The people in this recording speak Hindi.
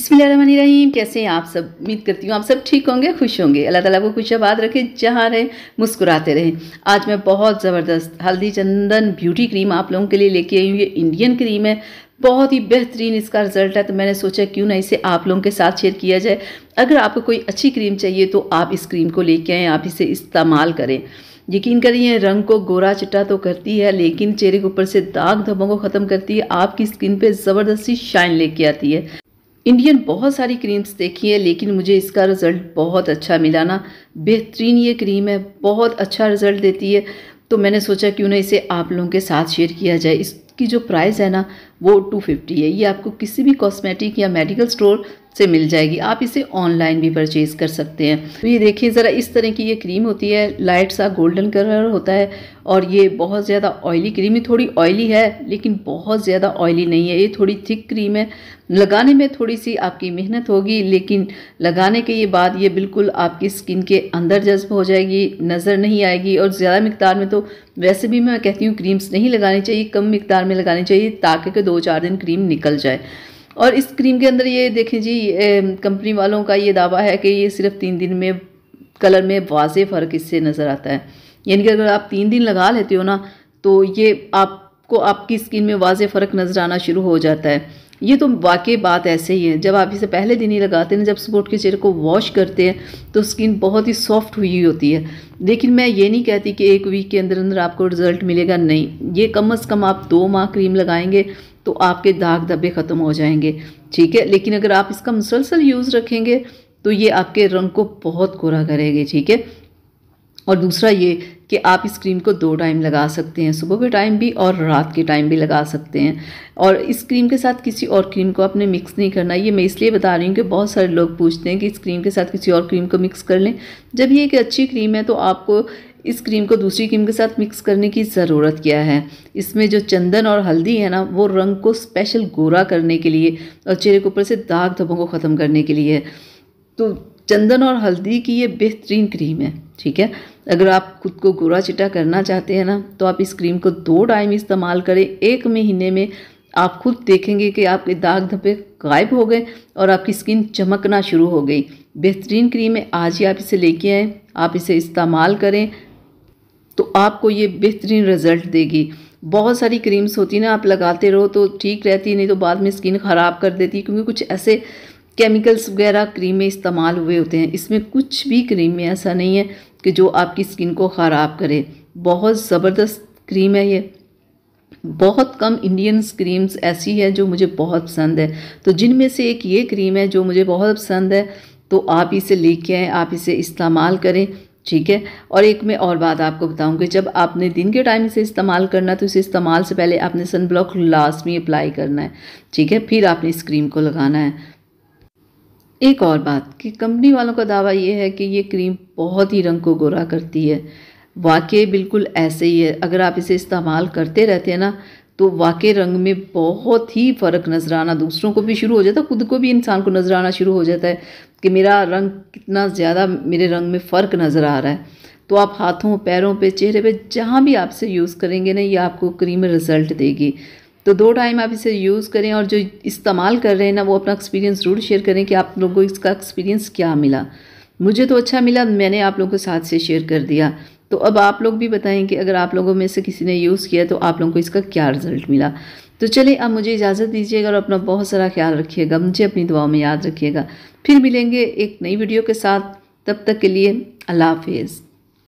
रहीम कैसे हैं आप सब उम्मीद करती हूँ आप सब ठीक होंगे खुश होंगे अल्लाह ताला को खुश आबाद रखें जहाँ रहें मुस्कुराते रहें आज मैं बहुत ज़बरदस्त हल्दी चंदन ब्यूटी क्रीम आप लोगों के लिए लेके आई हूँ ये इंडियन क्रीम है बहुत ही बेहतरीन इसका रिजल्ट है तो मैंने सोचा क्यों ना इसे आप लोगों के साथ शेयर किया जाए अगर आपको कोई अच्छी क्रीम चाहिए तो आप इस क्रीम को लेके आएँ आप इसे इस्तेमाल करें यकीन करिए रंग को गोरा चिट्टा तो करती है लेकिन चेहरे के ऊपर से दाग धब्बों को ख़त्म करती है आपकी स्किन पे ज़बरदस्ती शाइन लेके आती है इंडियन बहुत सारी क्रीम्स देखी है लेकिन मुझे इसका रिज़ल्ट बहुत अच्छा मिला ना बेहतरीन ये क्रीम है बहुत अच्छा रिज़ल्ट देती है तो मैंने सोचा क्यों ना इसे आप लोगों के साथ शेयर किया जाए इसकी जो प्राइस है ना वो 250 है ये आपको किसी भी कॉस्मेटिक या मेडिकल स्टोर से मिल जाएगी आप इसे ऑनलाइन भी परचेज़ कर सकते हैं तो ये देखिए ज़रा इस तरह की ये क्रीम होती है लाइट सा गोल्डन कलर होता है और ये बहुत ज़्यादा ऑयली क्रीम है थोड़ी ऑयली है लेकिन बहुत ज़्यादा ऑयली नहीं है ये थोड़ी थिक क्रीम है लगाने में थोड़ी सी आपकी मेहनत होगी लेकिन लगाने के ये बाद ये बिल्कुल आपकी स्किन के अंदर जज्ब हो जाएगी नज़र नहीं आएगी और ज़्यादा मकदार में तो वैसे भी मैं कहती हूँ क्रीम्स नहीं लगानी चाहिए कम मकदार में लगानी चाहिए ताकि दो चार दिन क्रीम निकल जाए और इस क्रीम के अंदर ये देखें जी कंपनी वालों का ये दावा है कि ये सिर्फ तीन दिन में कलर में वाज फ़र्क इससे नज़र आता है यानी कि अगर आप तीन दिन लगा लेते हो ना तो ये आपको आपकी स्किन में वाज फ़र्क नज़र आना शुरू हो जाता है ये तो वाकई बात ऐसे ही है जब आप इसे पहले दिन ही लगाते हैं जब सपोर्ट के चेहरे को वॉश करते हैं तो स्किन बहुत ही सॉफ्ट हुई होती है लेकिन मैं ये नहीं कहती कि एक वीक के अंदर अंदर आपको रिजल्ट मिलेगा नहीं ये कम अज़ कम आप दो माह क्रीम लगाएंगे तो आपके दाग धब्बे ख़त्म हो जाएंगे ठीक है लेकिन अगर आप इसका मुसलसल यूज़ रखेंगे तो ये आपके रंग को बहुत कोरा करेगी ठीक है और दूसरा ये कि आप इस क्रीम को दो टाइम लगा सकते हैं सुबह के टाइम भी और रात के टाइम भी लगा सकते हैं और इस क्रीम के साथ किसी और क्रीम को आपने मिक्स नहीं करना ये मैं इसलिए बता रही हूँ कि बहुत सारे लोग पूछते हैं कि इस क्रीम के साथ किसी और क्रीम को मिक्स कर लें जब ये एक अच्छी क्रीम है तो आपको इस क्रीम को दूसरी क्रीम के साथ मिक्स करने की ज़रूरत क्या है इसमें जो चंदन और हल्दी है ना वो रंग को स्पेशल गोरा करने के लिए और चेहरे के ऊपर से दाग धब्बों को ख़त्म करने के लिए तो चंदन और हल्दी की ये बेहतरीन क्रीम है ठीक है अगर आप खुद को गोरा चिटा करना चाहते हैं ना तो आप इस क्रीम को दो टाइम इस्तेमाल करें एक महीने में आप खुद देखेंगे कि आपके दाग धब्बे गायब हो गए और आपकी स्किन चमकना शुरू हो गई बेहतरीन क्रीम है आज ही आप इसे लेके आएँ आप इसे इस्तेमाल करें तो आपको ये बेहतरीन रिजल्ट देगी बहुत सारी क्रीम्स होती हैं ना आप लगाते रहो तो ठीक रहती नहीं तो बाद में स्किन ख़राब कर देती क्योंकि कुछ ऐसे केमिकल्स वगैरह क्रीम में इस्तेमाल हुए होते हैं इसमें कुछ भी क्रीम में ऐसा नहीं है कि जो आपकी स्किन को ख़राब करे बहुत ज़बरदस्त क्रीम है ये बहुत कम इंडियन क्रीम्स ऐसी है जो मुझे बहुत पसंद है तो जिनमें से एक ये क्रीम है जो मुझे बहुत पसंद है तो आप इसे लेके आएँ आप इसे इस्तेमाल करें ठीक है और एक मैं और बात आपको बताऊंगी जब आपने दिन के टाइम इसे इस्तेमाल करना तो इसे इस्तेमाल से पहले आपने सन ब्लॉक लास्ट में अप्लाई करना है ठीक है फिर आपने इस क्रीम को लगाना है एक और बात कि कंपनी वालों का दावा यह है कि ये क्रीम बहुत ही रंग को गोरा करती है वाकई बिल्कुल ऐसे ही है अगर आप इसे इस्तेमाल करते रहते हैं ना तो वाकई रंग में बहुत ही फ़र्क नज़र आना दूसरों को भी शुरू हो जाता है खुद को भी इंसान को नज़र आना शुरू हो जाता है कि मेरा रंग कितना ज़्यादा मेरे रंग में फ़र्क नज़र आ रहा है तो आप हाथों पैरों पे चेहरे पे जहाँ भी आप इसे यूज़ करेंगे ना ये आपको क्रीम रिज़ल्ट देगी तो दो टाइम आप इसे यूज़ करें और जो इस्तेमाल कर रहे हैं ना वो अपना एक्सपीरियंस ज़रूर शेयर करें कि आप लोगों को इसका एक्सपीरियंस क्या मिला मुझे तो अच्छा मिला मैंने आप लोगों के साथ से शेयर कर दिया तो अब आप लोग भी बताएं कि अगर आप लोगों में से किसी ने यूज़ किया तो आप लोगों को इसका क्या रिजल्ट मिला तो चलिए अब मुझे इजाज़त दीजिएगा और अपना बहुत सारा ख्याल रखिएगा मुझे अपनी दुआओं में याद रखिएगा फिर मिलेंगे एक नई वीडियो के साथ तब तक के लिए अल्लाह हाफिज़